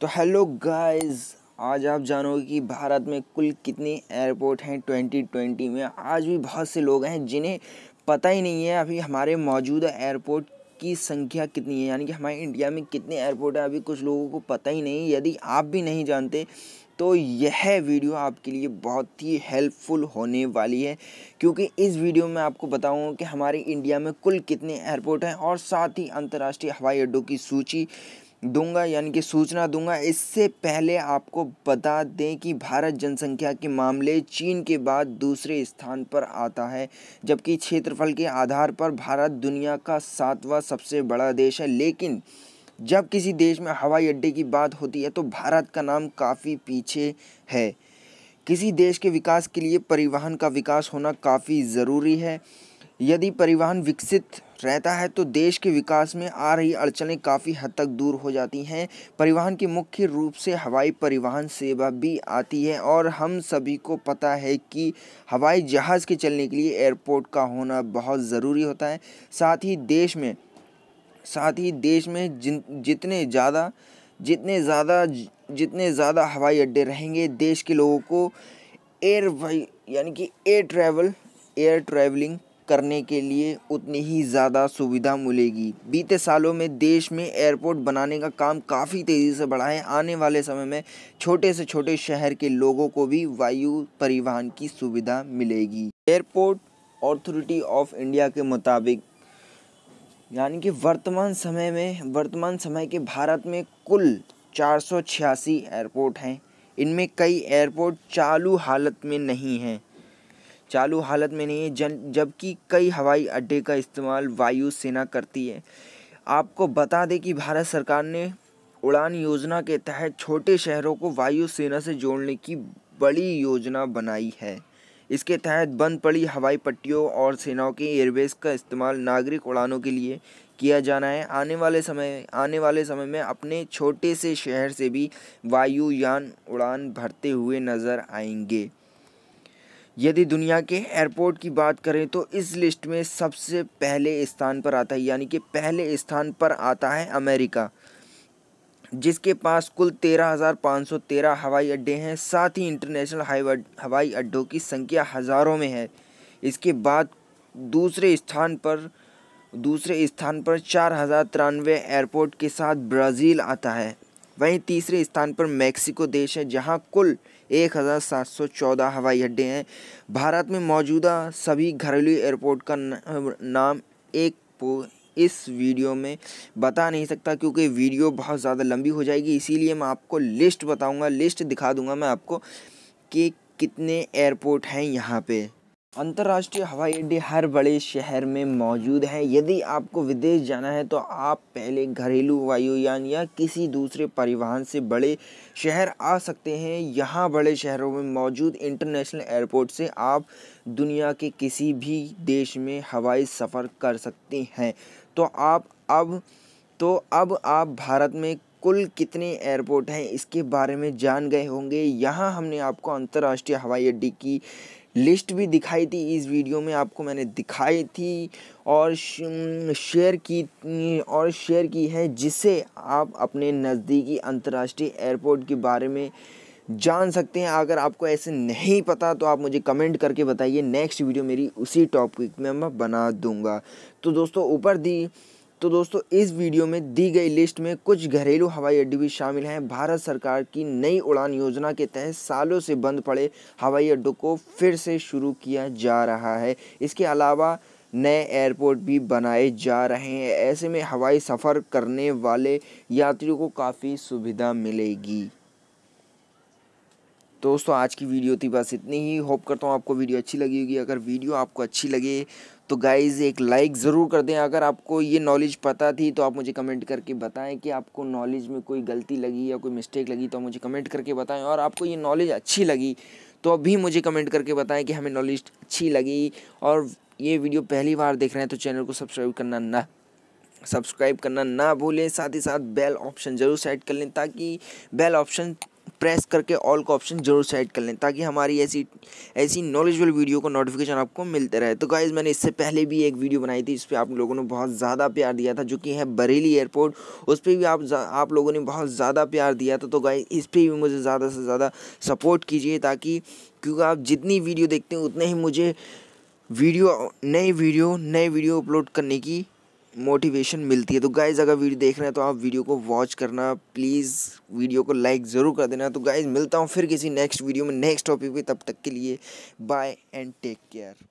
तो hello guys आज आप जानोगे कि भारत में कुल कितने एयरपोर्ट हैं 2020 में आज भी बहुत से लोग हैं जिन्हें पता ही नहीं है अभी हमारे मौजूदा एयरपोर्ट की संख्या कितनी है यानी कि हमारे इंडिया में कितने एयरपोर्ट हैं अभी कुछ लोगों को पता ही नहीं यदि आप भी नहीं जानते तो यह वीडियो आपके लिए बहुत ही हेल्पफुल होने वाली है क्योंकि इस वीडियो में आपको बताऊंगा कि हमारे इंडिया में कुल कितने एयरपोर्ट हैं और साथ ही अंतर्राष्ट्रीय हवाई अड्डों की सूची दूंगा यानी कि सूचना दूंगा इससे पहले आपको बता दें कि भारत जनसंख्या के मामले चीन के बाद दूसरे स्थान पर आता है जबकि क्षेत्रफल के आधार पर भारत दुनिया का सातवां सबसे बड़ा देश है लेकिन जब किसी देश में हवाई अड्डे की बात होती है तो भारत का नाम काफ़ी पीछे है किसी देश के विकास के लिए परिवहन का विकास होना काफ़ी ज़रूरी है यदि परिवहन विकसित रहता है तो देश के विकास में आ रही अड़चने काफ़ी हद तक दूर हो जाती हैं परिवहन की मुख्य रूप से हवाई परिवहन सेवा भी आती है और हम सभी को पता है कि हवाई जहाज़ के चलने के लिए एयरपोर्ट का होना बहुत ज़रूरी होता है साथ ही देश में साथ ही देश में जिन जितने ज़्यादा जितने ज़्यादा जितने ज़्यादा हवाई अड्डे रहेंगे देश के लोगों को एयर यानी कि एयर ट्रैवल एयर ट्रैवलिंग करने के लिए उतनी ही ज़्यादा सुविधा मिलेगी बीते सालों में देश में एयरपोर्ट बनाने का काम काफ़ी तेज़ी से बढ़ा है आने वाले समय में छोटे से छोटे शहर के लोगों को भी वायु परिवहन की सुविधा मिलेगी एयरपोर्ट अथॉरिटी ऑफ इंडिया के मुताबिक यानी कि वर्तमान समय में वर्तमान समय के भारत में कुल चार एयरपोर्ट हैं इनमें कई एयरपोर्ट चालू हालत में नहीं हैं चालू हालत में नहीं है जन जबकि कई हवाई अड्डे का इस्तेमाल वायु सेना करती है आपको बता दें कि भारत सरकार ने उड़ान योजना के तहत छोटे शहरों को वायु सेना से जोड़ने की बड़ी योजना बनाई है इसके तहत बंद पड़ी हवाई पट्टियों और सेनाओं के एयरबेस का इस्तेमाल नागरिक उड़ानों के लिए किया जाना है आने वाले समय आने वाले समय में अपने छोटे से शहर से भी वायुयान उड़ान भरते हुए नज़र आएंगे यदि दुनिया के एयरपोर्ट की बात करें तो इस लिस्ट में सबसे पहले स्थान पर आता है यानी कि पहले स्थान पर आता है अमेरिका जिसके पास कुल तेरह हज़ार पाँच सौ तेरह हवाई अड्डे हैं साथ ही इंटरनेशनल हवाई अड्डों की संख्या हज़ारों में है इसके बाद दूसरे स्थान पर दूसरे स्थान पर चार हज़ार तिरानवे एयरपोर्ट के साथ ब्राज़ील आता है वहीं तीसरे स्थान पर मैक्सिको देश है जहां कुल 1714 हवाई अड्डे हैं भारत में मौजूदा सभी घरेलू एयरपोर्ट का नाम एक इस वीडियो में बता नहीं सकता क्योंकि वीडियो बहुत ज़्यादा लंबी हो जाएगी इसीलिए मैं आपको लिस्ट बताऊंगा लिस्ट दिखा दूंगा मैं आपको कि कितने एयरपोर्ट हैं यहाँ पे अंतर्राष्ट्रीय हवाई अड्डे हर बड़े शहर में मौजूद हैं यदि आपको विदेश जाना है तो आप पहले घरेलू वायुयान या किसी दूसरे परिवहन से बड़े शहर आ सकते हैं यहाँ बड़े शहरों में मौजूद इंटरनेशनल एयरपोर्ट से आप दुनिया के किसी भी देश में हवाई सफ़र कर सकते हैं तो आप अब तो अब आप भारत में कुल कितने एयरपोर्ट हैं इसके बारे में जान गए होंगे यहाँ हमने आपको अंतर्राष्ट्रीय हवाई अड्डे की लिस्ट भी दिखाई थी इस वीडियो में आपको मैंने दिखाई थी और शेयर की और शेयर की है जिससे आप अपने नज़दीकी अंतर्राष्ट्रीय एयरपोर्ट के बारे में जान सकते हैं अगर आपको ऐसे नहीं पता तो आप मुझे कमेंट करके बताइए नेक्स्ट वीडियो मेरी उसी टॉपिक में मैं बना दूंगा तो दोस्तों ऊपर दी तो दोस्तों इस वीडियो में दी गई लिस्ट में कुछ घरेलू हवाई अड्डे भी शामिल हैं भारत सरकार की नई उड़ान योजना के तहत सालों से बंद पड़े हवाई अड्डों को फिर से शुरू किया जा रहा है इसके अलावा नए एयरपोर्ट भी बनाए जा रहे हैं ऐसे में हवाई सफ़र करने वाले यात्रियों को काफ़ी सुविधा मिलेगी तो दोस्तों आज की वीडियो थी बस इतनी ही होप करता हूँ आपको वीडियो अच्छी लगी होगी अगर वीडियो आपको अच्छी लगे तो गाइज़ एक लाइक ज़रूर कर दें अगर आपको ये नॉलेज पता थी तो आप मुझे कमेंट करके बताएं कि आपको नॉलेज में कोई गलती लगी या कोई मिस्टेक लगी तो मुझे कमेंट करके बताएं और आपको ये नॉलेज अच्छी लगी तो अभी मुझे कमेंट करके बताएं कि हमें नॉलेज अच्छी लगी और ये वीडियो पहली बार देख रहे हैं तो चैनल को सब्सक्राइब करना ना सब्सक्राइब करना ना भूलें साथ ही साथ बेल ऑप्शन ज़रूर सेट कर लें ताकि बेल ऑप्शन प्रेस करके ऑल का ऑप्शन जरूर सेलेक्ट कर लें ताकि हमारी ऐसी ऐसी नॉलेजबल वीडियो का नोटिफिकेशन आपको मिलते रहे तो गाइज़ मैंने इससे पहले भी एक वीडियो बनाई थी इस पर आप लोगों ने बहुत ज़्यादा प्यार दिया था जो कि है बरेली एयरपोर्ट उस पर भी आप आप लोगों ने बहुत ज़्यादा प्यार दिया था तो गाइज इस पर भी मुझे ज़्यादा से ज़्यादा सपोर्ट कीजिए ताकि क्योंकि आप जितनी वीडियो देखते हैं उतने ही मुझे वीडियो नए वीडियो नए वीडियो अपलोड करने की मोटिवेशन मिलती है तो गाइज़ अगर वीडियो देख रहे हैं तो आप वीडियो को वॉच करना प्लीज़ वीडियो को लाइक ज़रूर कर देना तो गाइज़ मिलता हूँ फिर किसी नेक्स्ट वीडियो में नेक्स्ट टॉपिक पे तब तक के लिए बाय एंड टेक केयर